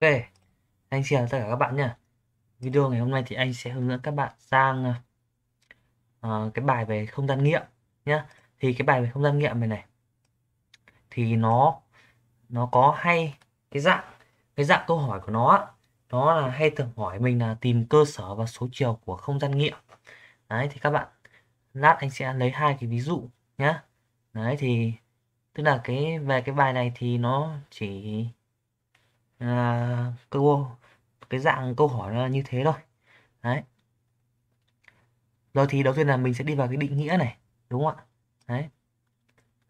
Ok, anh xin chào tất cả các bạn nha. Video ngày hôm nay thì anh sẽ hướng dẫn các bạn sang uh, cái bài về không gian nghiệm nhá. Thì cái bài về không gian nghiệm này này thì nó nó có hay cái dạng cái dạng câu hỏi của nó nó là hay thường hỏi mình là tìm cơ sở và số chiều của không gian nghiệm. Đấy thì các bạn lát anh sẽ lấy hai cái ví dụ nhá. Đấy thì tức là cái về cái bài này thì nó chỉ à, câu cái dạng câu hỏi là như thế thôi đấy rồi thì đầu tiên là mình sẽ đi vào cái định nghĩa này đúng không ạ đấy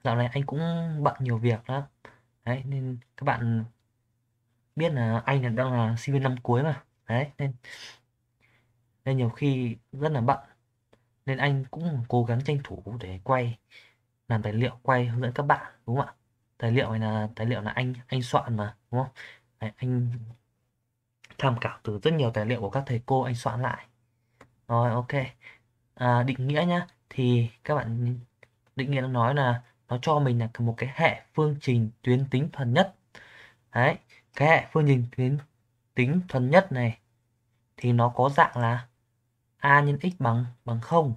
dạo này anh cũng bận nhiều việc đó đấy nên các bạn biết là anh là đang là sinh viên năm cuối mà đấy nên nên nhiều khi rất là bận nên anh cũng cố gắng tranh thủ để quay làm tài liệu quay hướng dẫn các bạn đúng không ạ tài liệu này là tài liệu là anh anh soạn mà đúng không Đấy, anh tham khảo từ rất nhiều tài liệu của các thầy cô anh soạn lại rồi ok à, định nghĩa nhá thì các bạn định nghĩa nó nói là nó cho mình là một cái hệ phương trình tuyến tính thuần nhất đấy cái hệ phương trình tuyến tính thuần nhất này thì nó có dạng là a nhân x bằng bằng không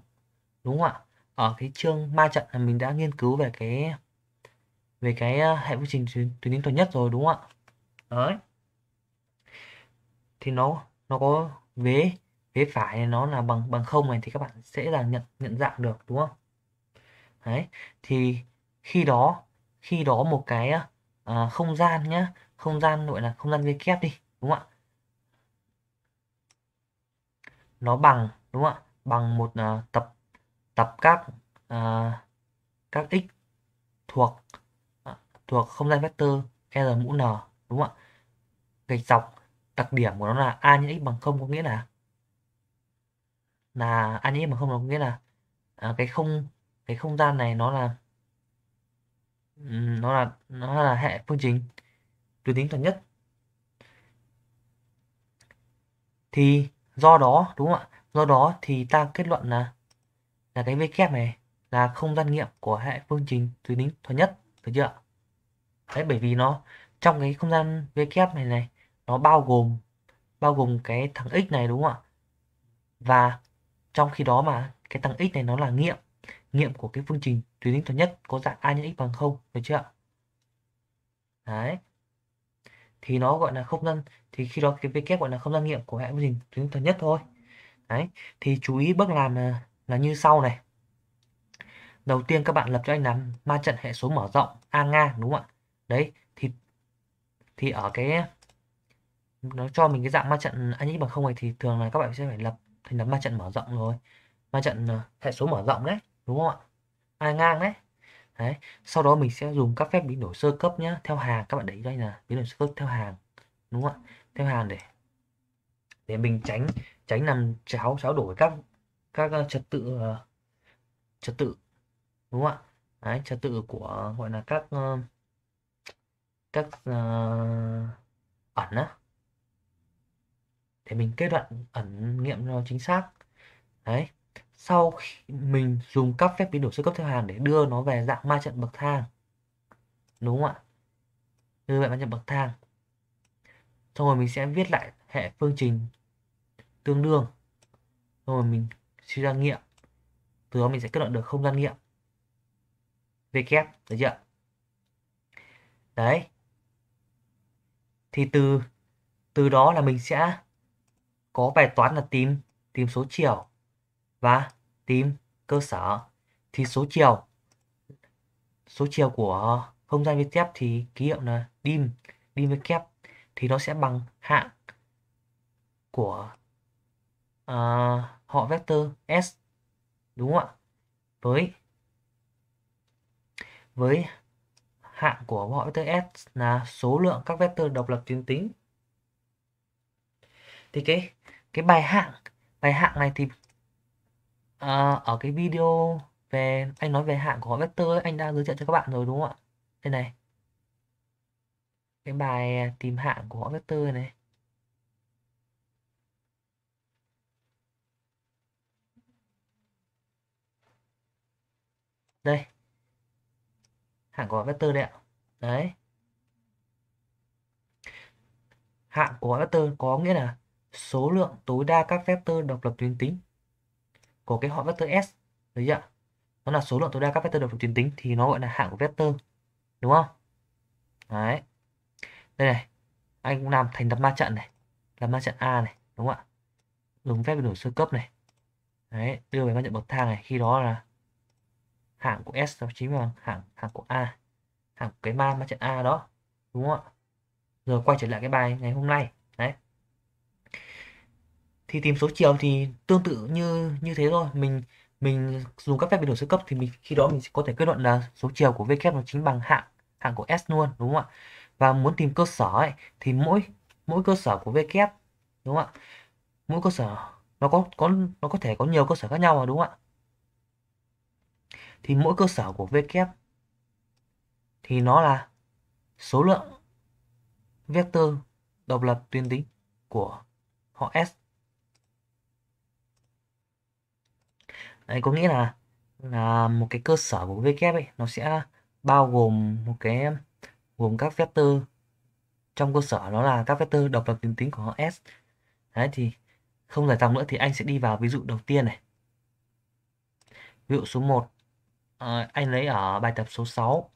đúng không ạ ở cái chương ma trận là mình đã nghiên cứu về cái về cái ờ, hệ phương trình tuyến tính thuần nhất rồi đúng không ạ đấy thì nó nó có vế vế phải này nó là bằng bằng không này thì các bạn sẽ là nhận nhận dạng được đúng không đấy thì khi đó khi đó một cái à, à không gian nhá không gian gọi là không gian dây kép đi đúng không ạ nó bằng đúng không ạ bằng một à, tập tập các à, các x thuộc à, thuộc không gian vector r mũ n đúng không ạ gạch dọc đặc điểm của nó là a nhân x bằng không có nghĩa là là a nhân x bằng không có nghĩa là à, cái không cái không gian này nó là nó là nó là hệ phương trình tuyến tính toàn nhất thì do đó đúng không ạ do đó thì ta kết luận là là cái v kép này là không gian nghiệm của hệ phương trình tuyến tính toàn nhất được chưa đấy bởi vì nó trong cái không gian W này này nó bao gồm bao gồm cái thằng x này đúng không ạ và trong khi đó mà cái thằng x này nó là nghiệm nghiệm của cái phương trình tuyến tính toán nhất có dạng a nhân x bằng không được chưa ạ đấy thì nó gọi là không gian thì khi đó cái W gọi là không gian nghiệm của hệ phương trình tuyến tính toán nhất thôi đấy thì chú ý bước làm là, là như sau này đầu tiên các bạn lập cho anh làm ma trận hệ số mở rộng a ngang đúng không ạ đấy thì ở cái nó cho mình cái dạng ma trận anh ấy bằng không này thì thường là các bạn sẽ phải lập thành lập ma trận mở rộng rồi ma trận ờ, hệ số mở rộng đấy đúng không ạ ai ngang đấy đấy sau đó mình sẽ dùng các phép biến đổi sơ cấp nhé theo hàng các bạn để ý đây là biến đổi sơ cấp theo hàng đúng không ạ theo hàng để để mình tránh tránh làm cháo cháo đổi các các ờ, trật tự ờ, trật tự đúng không ạ đấy trật tự của gọi là các các uh, ẩn á để mình kết luận ẩn nghiệm nó chính xác đấy sau khi mình dùng các phép biến đổi sơ cấp theo hàng để đưa nó về dạng ma trận bậc thang đúng không ạ như vậy ma trận bậc thang xong rồi mình sẽ viết lại hệ phương trình tương đương xong rồi mình suy ra nghiệm từ đó mình sẽ kết luận được không gian nghiệm v kép được chưa đấy thì từ từ đó là mình sẽ có bài toán là tìm tìm số chiều và tìm cơ sở thì số chiều số chiều của không gian viết kép thì ký hiệu là dim dim viết kép thì nó sẽ bằng hạng của uh, họ vector s đúng không ạ với với hạng của mọi vectơ S là số lượng các vector độc lập tuyến tính thì cái cái bài hạng bài hạng này thì uh, ở cái video về anh nói về hạng của vector ấy, anh đã giới thiệu cho các bạn rồi đúng không ạ đây này cái bài tìm hạng của vector này đây hạng của vector đây ạ đấy hạng của vector có nghĩa là số lượng tối đa các vector độc lập tuyến tính của cái họ vector s đấy ạ nó là số lượng tối đa các vector độc lập tuyến tính thì nó gọi là hạng của vector đúng không đấy đây này anh cũng làm thành lập ma trận này lập ma trận a này đúng không ạ dùng phép đổi sơ cấp này đấy đưa về ma trận bậc thang này khi đó là hạng của S nó chính là hạng hạng của A hạng của cái ma ma trận A đó đúng không ạ rồi quay trở lại cái bài ngày hôm nay đấy thì tìm số chiều thì tương tự như như thế thôi mình mình dùng các phép biến đổi sơ cấp thì mình khi đó mình sẽ có thể kết luận là số chiều của v kép nó chính bằng hạng hạng của s luôn đúng không ạ và muốn tìm cơ sở ấy, thì mỗi mỗi cơ sở của v kép đúng không ạ mỗi cơ sở nó có có nó có thể có nhiều cơ sở khác nhau mà đúng không ạ thì mỗi cơ sở của V kép thì nó là số lượng vector độc lập tuyến tính của họ S. Đấy, có nghĩa là là một cái cơ sở của V kép ấy nó sẽ bao gồm một cái gồm các vector trong cơ sở đó là các vector độc lập tuyến tính của họ S. Đấy thì không giải dòng nữa thì anh sẽ đi vào ví dụ đầu tiên này. Ví dụ số 1 à, anh lấy ở bài tập số 6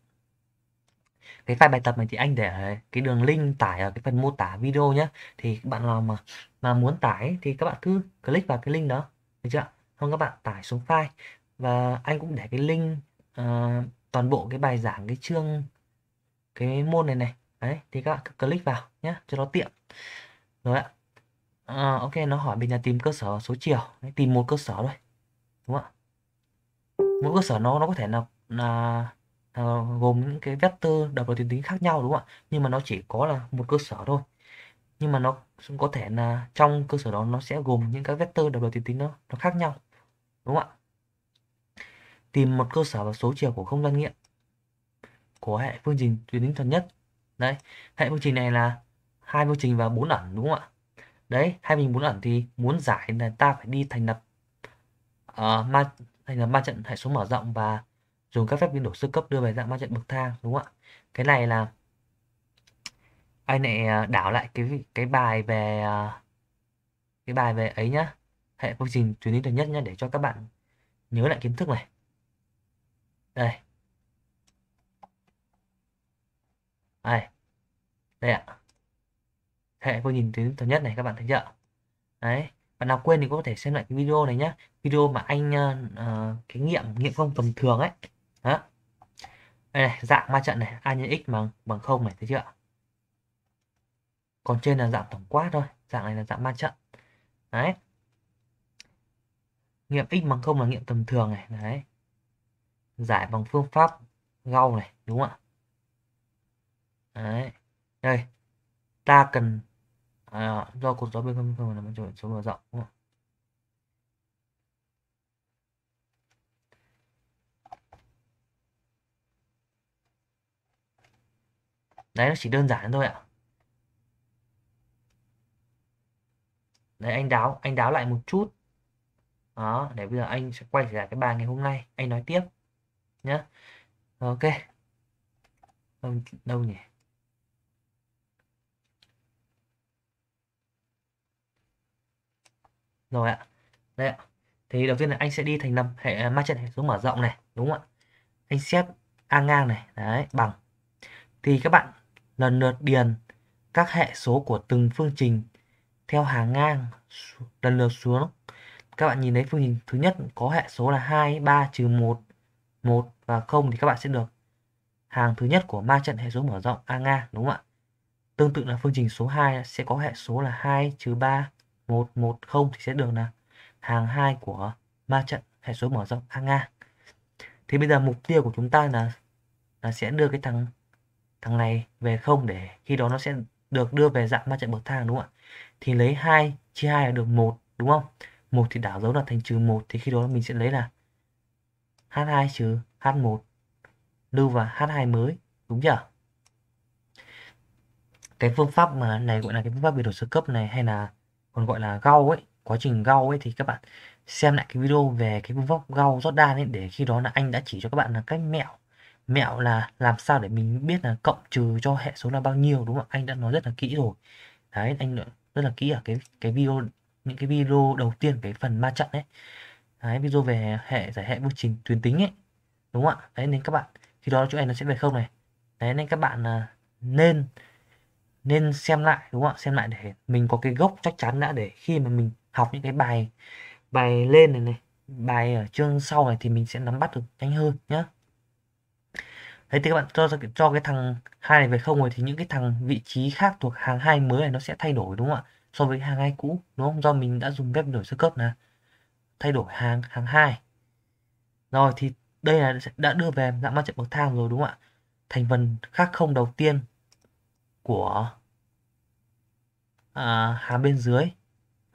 cái file bài tập này thì anh để cái đường link tải ở cái phần mô tả video nhé thì bạn nào mà mà muốn tải thì các bạn cứ click vào cái link đó được chưa không các bạn tải xuống file và anh cũng để cái link uh, toàn bộ cái bài giảng cái chương cái môn này này đấy thì các bạn cứ click vào nhé cho nó tiện rồi ạ uh, ok nó hỏi bên nhà tìm cơ sở số chiều đấy, tìm một cơ sở thôi đúng không ạ mỗi cơ sở nó nó có thể là là uh, gồm những cái vector độc tuyến tính khác nhau đúng không ạ nhưng mà nó chỉ có là một cơ sở thôi nhưng mà nó cũng có thể là trong cơ sở đó nó sẽ gồm những các vector độc lập tuyến tính nó nó khác nhau đúng không ạ tìm một cơ sở và số chiều của không gian nghiệm của hệ phương trình tuyến tính thuần nhất đấy hệ phương trình này là hai phương trình và bốn ẩn đúng không ạ đấy hai mình bốn ẩn thì muốn giải là ta phải đi thành lập uh, ma hay là ma trận hệ số mở rộng và dùng các phép biến đổi sơ cấp đưa về dạng ma trận bậc thang đúng không ạ cái này là anh lại à, đảo lại cái cái bài về à, cái bài về ấy nhá hệ phương trình tuyến lý tuần nhất nhá để cho các bạn nhớ lại kiến thức này đây đây đây ạ hệ phương trình tuyến lý tuần nhất này các bạn thấy chưa đấy bạn nào quên thì có thể xem lại cái video này nhé video mà anh uh, cái nghiệm nghiệm không tầm thường ấy đó đây này, dạng ma trận này a nhân x bằng bằng không này thấy chưa còn trên là dạng tổng quát thôi dạng này là dạng ma trận đấy nghiệm x bằng không là nghiệm tầm thường này đấy giải bằng phương pháp gau này đúng không ạ đấy đây ta cần à, do cột gió bên không không là bên chuyển số mở rộng đúng không? đấy nó chỉ đơn giản thôi ạ đấy anh đáo anh đáo lại một chút đó để bây giờ anh sẽ quay trở lại cái bài ngày hôm nay anh nói tiếp nhé ok đâu, đâu nhỉ rồi ạ đây ạ thì đầu tiên là anh sẽ đi thành lập hệ à, ma trận hệ số mở rộng này đúng không ạ anh xét a ngang này đấy bằng thì các bạn lần lượt điền các hệ số của từng phương trình theo hàng ngang lần lượt xuống các bạn nhìn thấy phương trình thứ nhất có hệ số là 2, 3, trừ 1, 1 và 0 thì các bạn sẽ được hàng thứ nhất của ma trận hệ số mở rộng A ngang đúng không ạ? Tương tự là phương trình số 2 sẽ có hệ số là 2, trừ 3, 110 thì sẽ được là hàng 2 của ma trận hệ số mở rộng A ngang. Thì bây giờ mục tiêu của chúng ta là là sẽ đưa cái thằng thằng này về không để khi đó nó sẽ được đưa về dạng ma trận bậc thang đúng không ạ? Thì lấy 2 chia 2 là được 1 đúng không? 1 thì đảo dấu là thành trừ 1 thì khi đó mình sẽ lấy là H2 trừ H1 lưu vào H2 mới đúng chưa? Cái phương pháp mà này gọi là cái phương pháp biểu đồ sơ cấp này hay là còn gọi là gau ấy quá trình gau ấy thì các bạn xem lại cái video về cái vóc gau Jordan ấy để khi đó là anh đã chỉ cho các bạn là cách mẹo mẹo là làm sao để mình biết là cộng trừ cho hệ số là bao nhiêu đúng không anh đã nói rất là kỹ rồi đấy anh rất là kỹ ở cái cái video những cái video đầu tiên cái phần ma trận ấy đấy video về hệ giải hệ vô trình tuyến tính ấy đúng không ạ đấy nên các bạn khi đó chỗ này nó sẽ về không này đấy nên các bạn à, nên nên xem lại đúng không ạ xem lại để mình có cái gốc chắc chắn đã để khi mà mình học những cái bài bài lên này này bài ở chương sau này thì mình sẽ nắm bắt được nhanh hơn nhá Thế thì các bạn cho cho cái thằng hai này về không rồi thì những cái thằng vị trí khác thuộc hàng hai mới này nó sẽ thay đổi đúng không ạ? So với hàng hai cũ đúng không? Do mình đã dùng phép đổi sơ cấp là thay đổi hàng hàng hai. Rồi thì đây là đã đưa về dạng ma trận bậc thang rồi đúng không ạ? Thành phần khác không đầu tiên của à, hàm bên dưới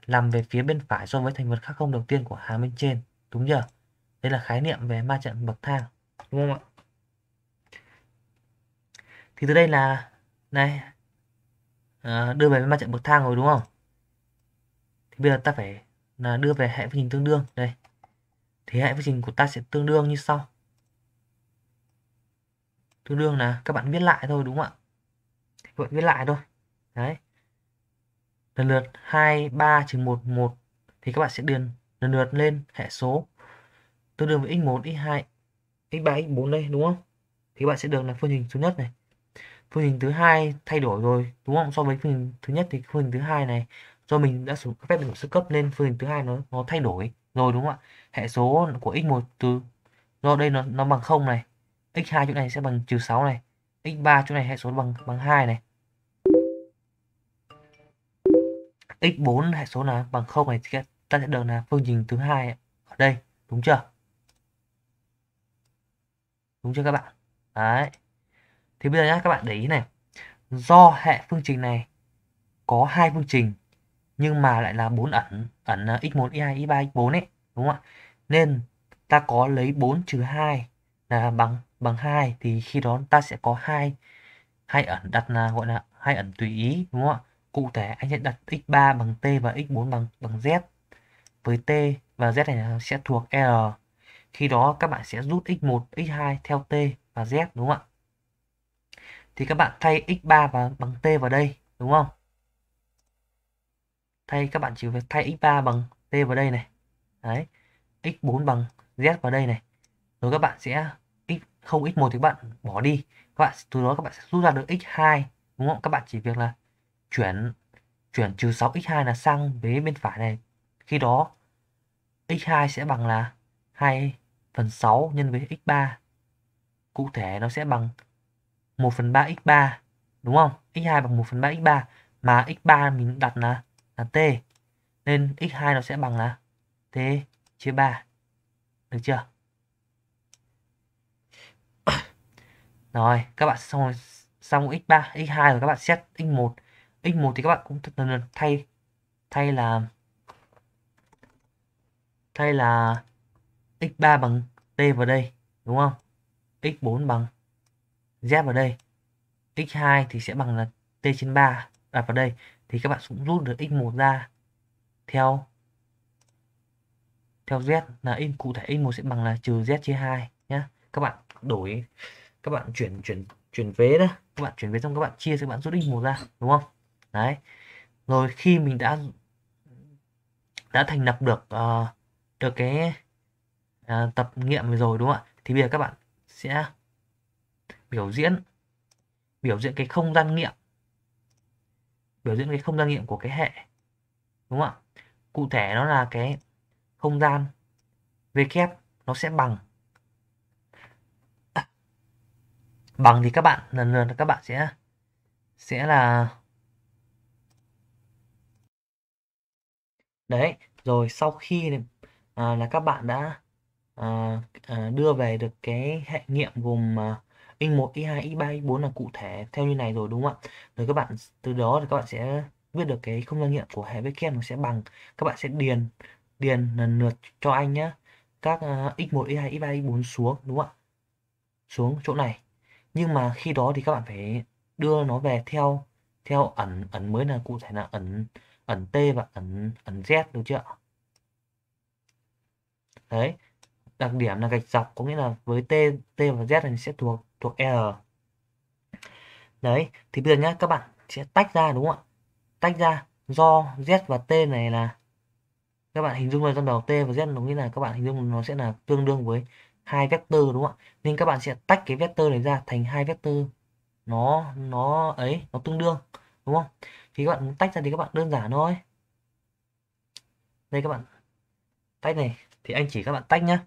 nằm về phía bên phải so với thành vật khác không đầu tiên của hàm bên trên đúng chưa đây là khái niệm về ma trận bậc thang đúng không ạ thì từ đây là này à, đưa về ma trận bậc thang rồi đúng không thì bây giờ ta phải là đưa về hệ phương trình tương đương đây thì hệ phương trình của ta sẽ tương đương như sau tương đương là các bạn viết lại thôi đúng không ạ vẫn viết lại thôi đấy lần lượt 2, 3, trừ 1, 1 thì các bạn sẽ điền lần lượt lên hệ số tương đương với x1, x2, x3, x4 đây đúng không? Thì các bạn sẽ được là phương trình thứ nhất này. Phương trình thứ hai thay đổi rồi đúng không? So với phương trình thứ nhất thì phương trình thứ hai này do mình đã sử dụng phép biểu sơ cấp nên phương trình thứ hai nó nó thay đổi rồi đúng không ạ? Hệ số của x1 từ do đây nó nó bằng 0 này. x2 chỗ này sẽ bằng -6 này. x3 chỗ này hệ số bằng bằng 2 này x4 hệ số là bằng 0 này thì ta sẽ được là phương trình thứ hai ở đây đúng chưa đúng chưa các bạn đấy thì bây giờ nhá các bạn để ý này do hệ phương trình này có hai phương trình nhưng mà lại là bốn ẩn ẩn x1 x2 x3 x4 ấy đúng không ạ nên ta có lấy 4 trừ hai là bằng bằng hai thì khi đó ta sẽ có hai hai ẩn đặt là gọi là hai ẩn tùy ý đúng không ạ cụ thể anh sẽ đặt x3 bằng t và x4 bằng bằng z với t và z này sẽ thuộc r khi đó các bạn sẽ rút x1 x2 theo t và z đúng không ạ thì các bạn thay x3 và bằng t vào đây đúng không thay các bạn chỉ việc thay x3 bằng t vào đây này đấy x4 bằng z vào đây này rồi các bạn sẽ x không x1 thì các bạn bỏ đi các bạn từ đó các bạn sẽ rút ra được x2 đúng không các bạn chỉ việc là chuyển chuyển trừ 6x2 là sang vế bên phải này. Khi đó x2 sẽ bằng là 2 phần 6 nhân với x3. Cụ thể nó sẽ bằng 1 phần 3 x3 đúng không? x2 bằng 1 phần 3 x3 mà x3 mình đặt là là t. Nên x2 nó sẽ bằng là t chia 3. Được chưa? Rồi, các bạn xong xong x3, x2 rồi các bạn xét x1 x1 thì các bạn cũng lần thay thay là thay là x3 bằng t vào đây đúng không? x4 bằng z vào đây. x2 thì sẽ bằng là t trên 3 đặt vào đây thì các bạn cũng rút được x1 ra theo theo z là in cụ thể x1 sẽ bằng là trừ z chia 2 nhé Các bạn đổi các bạn chuyển chuyển chuyển vế đó, các bạn chuyển vế xong các bạn chia các bạn rút x1 ra đúng không? đấy rồi khi mình đã đã thành lập được uh, được cái uh, tập nghiệm rồi đúng không ạ thì bây giờ các bạn sẽ biểu diễn biểu diễn cái không gian nghiệm biểu diễn cái không gian nghiệm của cái hệ đúng không ạ cụ thể nó là cái không gian v kép nó sẽ bằng bằng thì các bạn lần lượt các bạn sẽ sẽ là đấy rồi sau khi à, là các bạn đã à, à, đưa về được cái hệ nghiệm gồm à, x1 y 2 y 3 y 4 là cụ thể theo như này rồi đúng không ạ rồi các bạn từ đó thì các bạn sẽ biết được cái không gian nghiệm của hệ với kem nó sẽ bằng các bạn sẽ điền điền lần lượt cho anh nhé các à, x1 x2 x3 x4 xuống đúng không ạ xuống chỗ này nhưng mà khi đó thì các bạn phải đưa nó về theo theo ẩn ẩn mới là cụ thể là ẩn ẩn t và ẩn ẩn z đúng chưa đấy đặc điểm là gạch dọc có nghĩa là với t t và z thì sẽ thuộc thuộc r đấy thì bây giờ nhá các bạn sẽ tách ra đúng không ạ tách ra do z và t này là các bạn hình dung là trong đầu t và z nó nghĩa là các bạn hình dung nó sẽ là tương đương với hai vector đúng không ạ nên các bạn sẽ tách cái vector này ra thành hai vector nó nó ấy nó tương đương đúng không khi các bạn muốn tách ra thì các bạn đơn giản thôi đây các bạn tách này thì anh chỉ các bạn tách nhá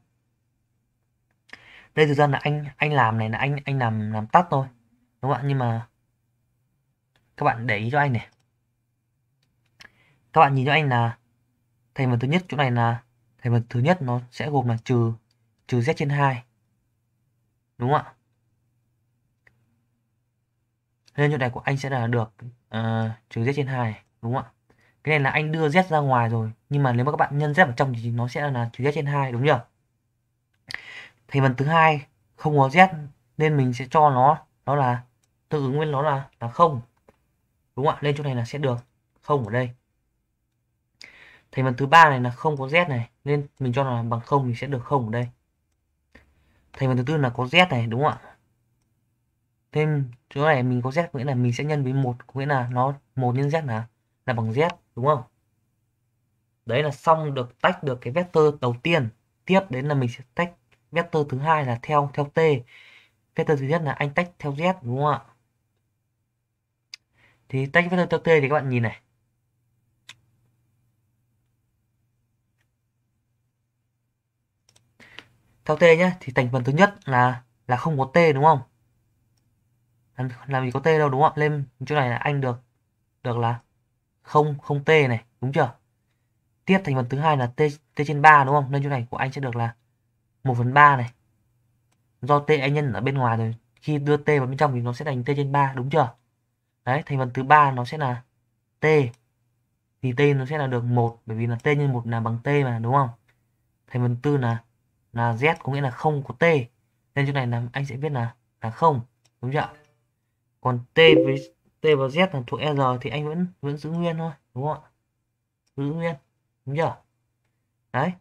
đây thực ra là anh anh làm này là anh anh làm làm tắt thôi đúng không ạ nhưng mà các bạn để ý cho anh này các bạn nhìn cho anh là thành phần thứ nhất chỗ này là thành phần thứ nhất nó sẽ gồm là trừ trừ z trên 2 đúng không ạ nên chỗ này của anh sẽ là được uh, trừ z trên 2 đúng không ạ cái này là anh đưa z ra ngoài rồi nhưng mà nếu mà các bạn nhân z vào trong thì nó sẽ là trừ z trên 2 đúng chưa thành phần thứ hai không có z nên mình sẽ cho nó đó là tương ứng với nó là là không đúng không ạ nên chỗ này là sẽ được không ở đây thành phần thứ ba này là không có z này nên mình cho là bằng không thì sẽ được không ở đây thành phần thứ tư là có z này đúng không ạ thêm chỗ này mình có z nghĩa là mình sẽ nhân với một nghĩa là nó một nhân z là là bằng z đúng không đấy là xong được tách được cái vector đầu tiên tiếp đến là mình sẽ tách vector thứ hai là theo theo t vector thứ nhất là anh tách theo z đúng không ạ thì tách vector theo t thì các bạn nhìn này theo t nhé thì thành phần thứ nhất là là không có t đúng không làm, gì có t đâu đúng không lên chỗ này là anh được được là không không t này đúng chưa tiếp thành phần thứ hai là t t trên 3 đúng không nên chỗ này của anh sẽ được là 1 phần 3 này do t anh nhân ở bên ngoài rồi khi đưa t vào bên trong thì nó sẽ thành t trên 3 đúng chưa đấy thành phần thứ ba nó sẽ là t thì t nó sẽ là được một bởi vì là t nhân một là bằng t mà đúng không thành phần tư là là z có nghĩa là không của t nên chỗ này là anh sẽ viết là là không đúng chưa còn t với t và z là thuộc r thì anh vẫn vẫn giữ nguyên thôi đúng không ạ giữ nguyên đúng chưa đấy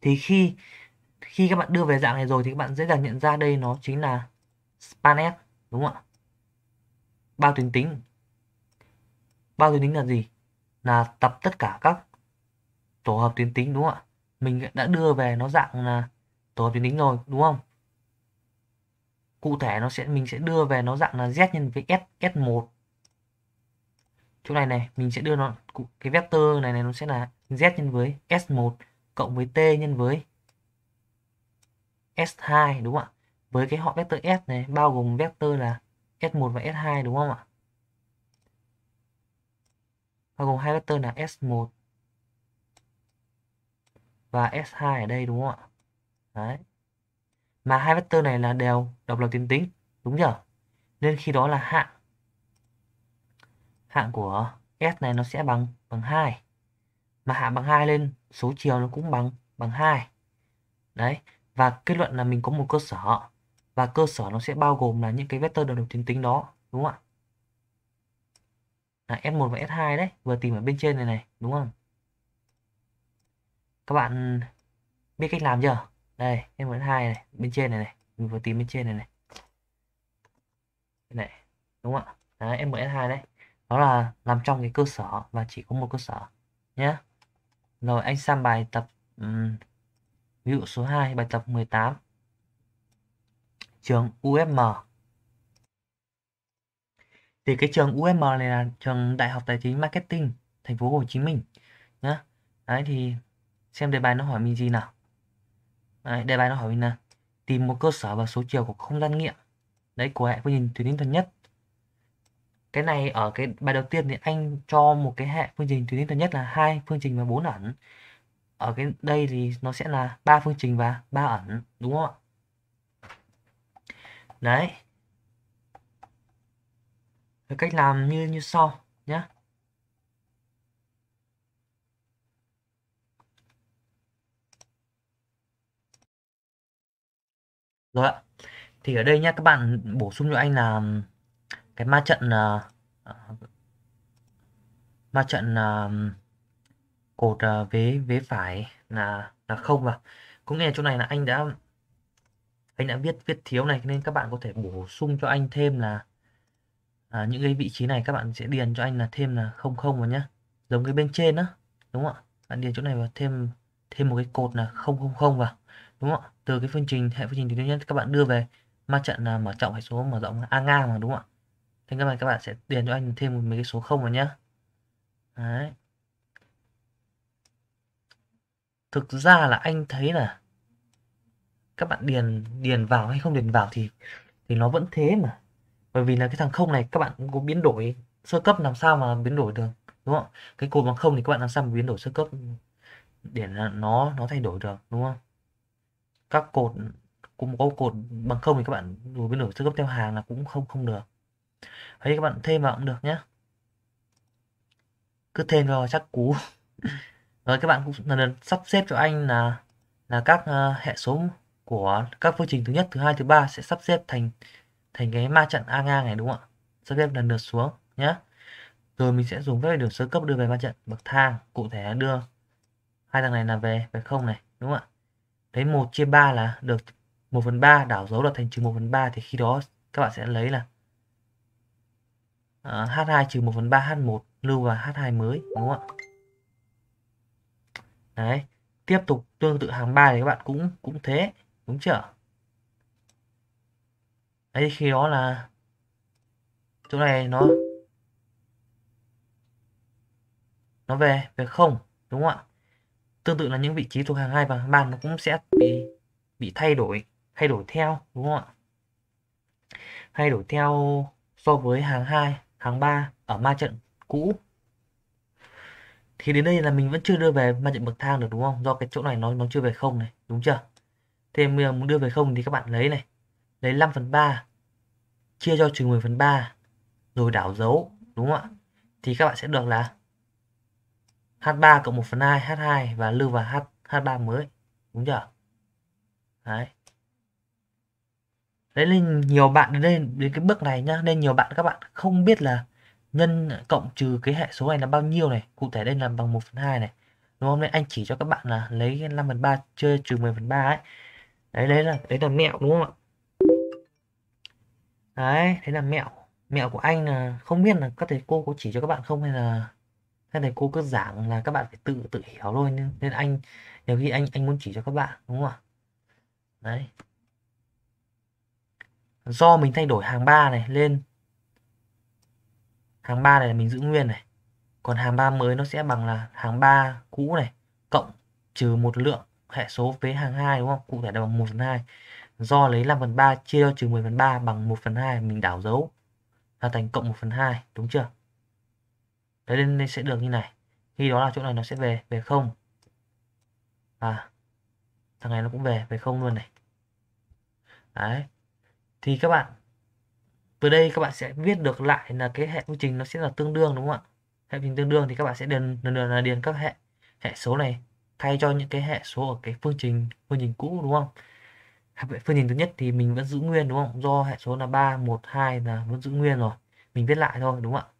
thì khi khi các bạn đưa về dạng này rồi thì các bạn dễ dàng nhận ra đây nó chính là span F đúng không ạ bao tuyến tính bao tuyến tính là gì là tập tất cả các tổ hợp tuyến tính đúng không ạ mình đã đưa về nó dạng là tổ hợp tuyến tính rồi đúng không cụ thể nó sẽ mình sẽ đưa về nó dạng là z nhân với s s một chỗ này này mình sẽ đưa nó cái vector này này nó sẽ là z nhân với s1 cộng với t nhân với s2 đúng không ạ với cái họ vector s này bao gồm vector là s1 và s2 đúng không ạ bao gồm hai vector là s1 và s2 ở đây đúng không ạ đấy mà hai vector này là đều độc lập tuyến tính đúng nhở nên khi đó là hạng hạng của s này nó sẽ bằng bằng hai mà hạng bằng hai lên số chiều nó cũng bằng bằng hai đấy và kết luận là mình có một cơ sở và cơ sở nó sẽ bao gồm là những cái vector độc lập tuyến tính đó đúng không ạ là S1 và S2 đấy vừa tìm ở bên trên này này đúng không các bạn biết cách làm chưa đây em vẫn hai này bên trên này này mình vừa tìm bên trên này này này đúng không ạ đấy, em mn hai đấy đó là làm trong cái cơ sở và chỉ có một cơ sở nhé rồi anh sang bài tập um, ví dụ số 2 bài tập 18 trường UFM thì cái trường UFM này là trường Đại học Tài chính Marketing thành phố Hồ Chí Minh nhá đấy thì xem đề bài nó hỏi mình gì nào Đấy, đề bài nó hỏi mình là tìm một cơ sở và số chiều của không gian nghiệm đấy của hệ phương trình tuyến tính thuần nhất cái này ở cái bài đầu tiên thì anh cho một cái hệ phương trình tuyến tính thuần nhất là hai phương trình và bốn ẩn ở cái đây thì nó sẽ là ba phương trình và ba ẩn đúng không ạ đấy cách làm như như sau nhé rồi ạ thì ở đây nha các bạn bổ sung cho anh là cái ma trận uh, ma trận uh, cột uh, vế vế phải là là không và cũng nghe chỗ này là anh đã anh đã viết viết thiếu này nên các bạn có thể bổ sung cho anh thêm là à, những cái vị trí này các bạn sẽ điền cho anh là thêm là không không vào nhá giống cái bên trên đó đúng không ạ bạn điền chỗ này vào thêm thêm một cái cột là không không không vào đúng không ạ từ cái phương trình hệ phương trình tự nhiên các bạn đưa về ma trận là mở trọng hệ số mở rộng a ngang mà đúng không ạ thế các bạn các bạn sẽ điền cho anh thêm một mấy cái số không vào nhá đấy thực ra là anh thấy là các bạn điền điền vào hay không điền vào thì thì nó vẫn thế mà bởi vì là cái thằng không này các bạn cũng có biến đổi sơ cấp làm sao mà biến đổi được đúng không cái cột bằng không thì các bạn làm sao mà biến đổi sơ cấp để nó nó thay đổi được đúng không các cột cũng có cột bằng không thì các bạn đổi biến đổi sơ cấp theo hàng là cũng không không được hay các bạn thêm vào cũng được nhé cứ thêm vào chắc cú rồi các bạn cũng lần lần sắp xếp cho anh là là các uh, hệ số của các phương trình thứ nhất thứ hai thứ ba sẽ sắp xếp thành thành cái ma trận a ngang này đúng không ạ sắp xếp lần lượt xuống nhé rồi mình sẽ dùng phép đường sơ cấp đưa về ma trận bậc thang cụ thể đưa hai thằng này là về về không này đúng không ạ Lấy 1 chia 3 là được 1 phần 3 đảo dấu là thành trừ 1 phần 3 thì khi đó các bạn sẽ lấy là uh, à, H2 trừ 1 phần 3 H1 lưu vào H2 mới đúng không ạ? Đấy, tiếp tục tương tự hàng 3 thì các bạn cũng cũng thế, đúng chưa? Đấy khi đó là chỗ này nó nó về về không đúng không ạ? tương tự là những vị trí thuộc hàng hai và hàng ba nó cũng sẽ bị bị thay đổi thay đổi theo đúng không ạ thay đổi theo so với hàng 2, hàng 3 ở ma trận cũ thì đến đây là mình vẫn chưa đưa về ma trận bậc thang được đúng không do cái chỗ này nó nó chưa về không này đúng chưa thì bây muốn đưa về không thì các bạn lấy này lấy 5 phần 3 chia cho trừ 10 phần 3 rồi đảo dấu đúng không ạ thì các bạn sẽ được là H3 cộng 1 phần 2 H2 và lưu vào H, H3 mới đúng chưa đấy đấy nên nhiều bạn đến đây, đến cái bước này nhá nên nhiều bạn các bạn không biết là nhân cộng trừ cái hệ số này là bao nhiêu này cụ thể đây là bằng 1 phần 2 này đúng không nên anh chỉ cho các bạn là lấy 5 phần 3 chơi trừ 10 phần 3 ấy đấy đấy là đấy là mẹo đúng không ạ đấy thế là mẹo mẹo của anh là không biết là các thầy cô có chỉ cho các bạn không hay là các thầy cô cứ giảng là các bạn phải tự tự hiểu thôi nên, anh nhiều khi anh anh muốn chỉ cho các bạn đúng không ạ đấy do mình thay đổi hàng ba này lên hàng ba này mình giữ nguyên này còn hàng ba mới nó sẽ bằng là hàng ba cũ này cộng trừ một lượng hệ số với hàng hai đúng không cụ thể là bằng 1 phần 2 do lấy 5 phần 3 chia cho trừ 10 phần 3 bằng 1 phần 2 mình đảo dấu là thành cộng 1 phần 2 đúng chưa đấy nên, nên sẽ được như này khi đó là chỗ này nó sẽ về về không à thằng này nó cũng về về không luôn này đấy thì các bạn từ đây các bạn sẽ viết được lại là cái hệ quy trình nó sẽ là tương đương đúng không ạ hệ trình tương đương thì các bạn sẽ điền lần lượt là điền các hệ hệ số này thay cho những cái hệ số ở cái phương trình phương trình cũ đúng không Hệ phương trình thứ nhất thì mình vẫn giữ nguyên đúng không do hệ số là ba một hai là vẫn giữ nguyên rồi mình viết lại thôi đúng không ạ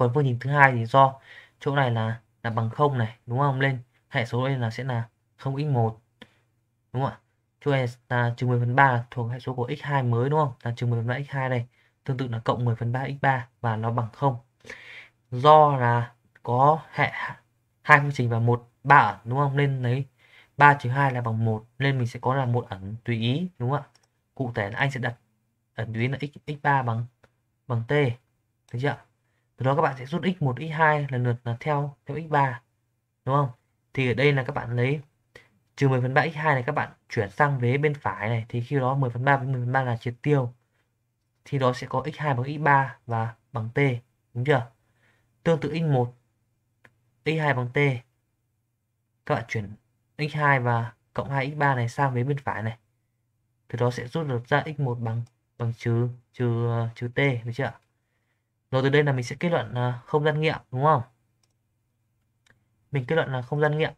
còn phương trình thứ hai thì do chỗ này là là bằng không này đúng không lên hệ số lên là sẽ là không x 1 đúng không ạ chỗ này là trừ 10 phần 3 thuộc hệ số của x2 mới đúng không là trừ 10 phần 3 x2 đây tương tự là cộng 10 phần 3 x3 và nó bằng không do là có hệ hai phương trình và một ba ẩn đúng không nên lấy 3 trừ 2 là bằng 1 nên mình sẽ có là một ẩn tùy ý đúng không ạ cụ thể là anh sẽ đặt ẩn tùy ý là x x3 bằng bằng t thấy chưa từ đó các bạn sẽ rút x1 x2 lần lượt là theo theo x3 đúng không thì ở đây là các bạn lấy trừ 10 phần 3 x2 này các bạn chuyển sang vế bên phải này thì khi đó 10 phần 3 với 10 phần 3 là triệt tiêu thì đó sẽ có x2 bằng x3 và bằng t đúng chưa tương tự x1 x2 bằng t các bạn chuyển x2 và cộng 2 x3 này sang vế bên phải này từ đó sẽ rút được ra x1 bằng bằng trừ trừ ờ, trừ t được chưa rồi từ đây là mình sẽ kết luận ờ, không gian nghiệm đúng không? Mình kết luận là không gian nghiệm.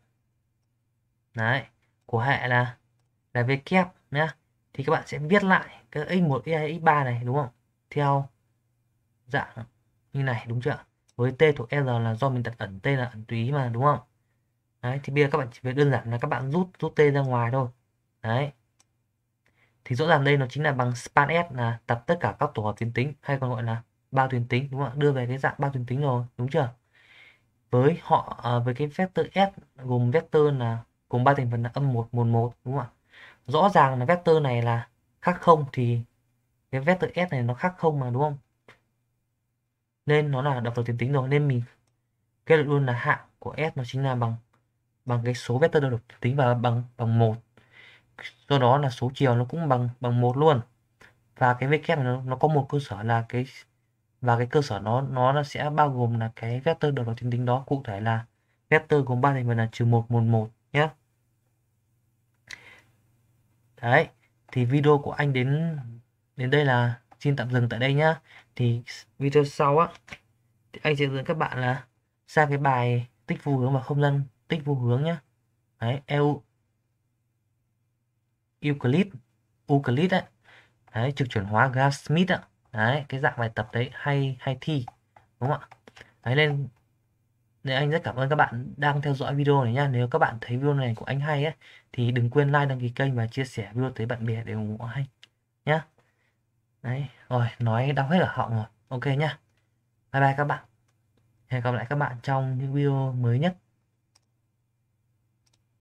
Đấy, của hệ là là V kép nhá. Thì các bạn sẽ viết lại cái x1, x2, x3 này đúng không? Theo dạng như này đúng chưa? Với t thuộc L là do mình đặt ẩn t là ẩn túy mà đúng không? Đấy, thì bây giờ các bạn chỉ việc đơn giản là các bạn rút rút t ra ngoài thôi. Đấy, thì rõ ràng đây nó chính là bằng span S là tập tất cả các tổ hợp tuyến tính hay còn gọi là bao tuyến tính đúng không ạ đưa về cái dạng bao tuyến tính rồi đúng chưa với họ à, với cái vector s gồm vector là gồm ba thành phần là âm một một một đúng không ạ rõ ràng là vector này là khác không thì cái vector s này nó khác không mà đúng không nên nó là độc lập tuyến tính rồi nên mình kết luận luôn là hạng của s nó chính là bằng bằng cái số vector độc lập tính và bằng bằng một do đó là số chiều nó cũng bằng bằng một luôn và cái vk này nó, nó có một cơ sở là cái và cái cơ sở nó nó sẽ bao gồm là cái vector được nó tính tính đó cụ thể là vector gồm ba thành phần là trừ một một một nhé đấy thì video của anh đến đến đây là xin tạm dừng tại đây nhá thì video sau á thì anh sẽ dẫn các bạn là sang cái bài tích vô hướng và không gian tích vô hướng nhá đấy EU Euclid Euclid đấy, đấy trực chuẩn hóa Gauss Smith ạ đấy cái dạng bài tập đấy hay hay thi đúng không ạ đấy nên nên anh rất cảm ơn các bạn đang theo dõi video này nha nếu các bạn thấy video này của anh hay ấy, thì đừng quên like đăng ký kênh và chia sẻ video tới bạn bè để ủng hộ anh nhá đấy rồi nói đau hết ở họng rồi ok nhá bye bye các bạn hẹn gặp lại các bạn trong những video mới nhất